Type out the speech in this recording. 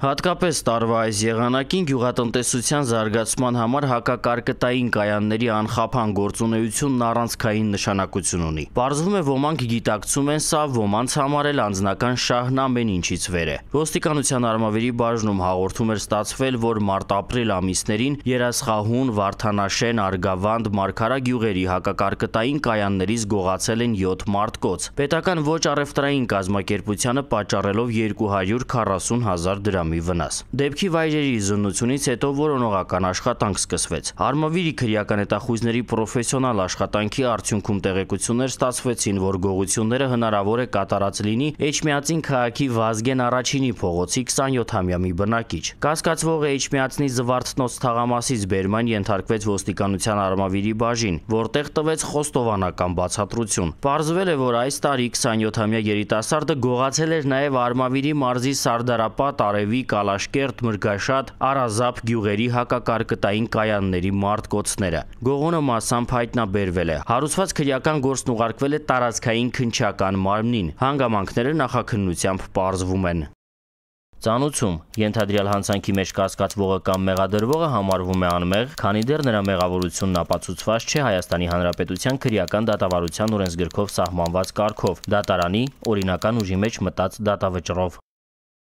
Հատկապես տարվա այս եղանակին գյուղատնտեսության զարգացման համար հակակարկտային կայանների անխափան գործունեությունն առանցքային նշանակություն ունի։ Պարզվում է ոմանք գիտակցում են սա, ոմանց համար էլ անձնական շահն ամեն ինչից վեր է։ Ոստիկանության արմավերի բաժնում հաղորդում էր ստացվել, որ մարտ-ապրիլ ամիսներին Երասխահուն, Վարդանաշեն, Արգավանդ, Մարգարա գյուղերի հակակարկտային կայաններից գողացել են 7 մարդկոց։ Պետական ոչ առևտրային կազմակերպությանը պատճառելով 240 000 դրամ ջրամի վնաս։ Դեպքի վայրերի զննությունից հետո որոնողական աշխատանք սկսվեց։ Հարմավիրի քրեական հետախույզների պրոֆեսիոնալ աշխատանքի արդյունքում տեղեկություններ ստացվեցին, որ գողությունները հնարավոր է կատարած լինի Էջմիածին քաղաքի Վազգեն առաջինի փողոցի 27-ամյա մի բնակիչ։ Կասկածվողը Էջմիածնի Զվարթնոց թաղամասից Բերման ենթարկվեց ոստիկանության արմավիրի բաժին, որտեղ տվեց խոստովանական բացատրություն։ Պարզվել է, որ այս տարի 27-ամյա երիտասարդը գողացել էր նաև արմավիրի մարզի Սարդարապատ Արևի Կիևի, Կալաշկերտ, Մրգաշատ, Արազապ գյուղերի հակակարգտային կայանների մարդ կոցները։ Գողոնը մասամբ հայտնաբերվել է։ Հարուցված քրեական գործն ուղարկվել է տարածքային քնչական մարմնին։ Հանգամանքները նախաքննությամբ պարզվում են։ Ծանուցում ենթադրյալ հանցանքի մեջ կասկածվողը կամ մեղադրվողը համարվում է անմեղ, քանի դեռ նրա մեղավորությունն ապացուցված չէ Հայաստանի Հանրապետության քրեական դատավարության օրենսգրքով սահմանված կարգով՝ դատարանի օրինական ուժի մեջ մտած դատավճռով։